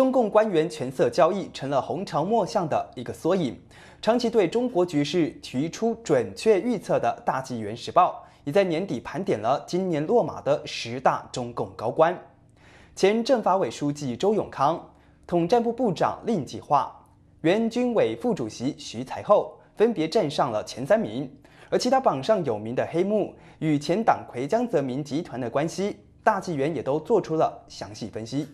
中共官员权色交易成了红潮墨象的一个缩影。长期对中国局势提出准确预测的大纪元时报，已在年底盘点了今年落马的十大中共高官。前政法委书记周永康、统战部部长令计划、原军委副主席徐才厚分别站上了前三名。而其他榜上有名的黑幕与前党魁江泽民集团的关系，大纪元也都做出了详细分析。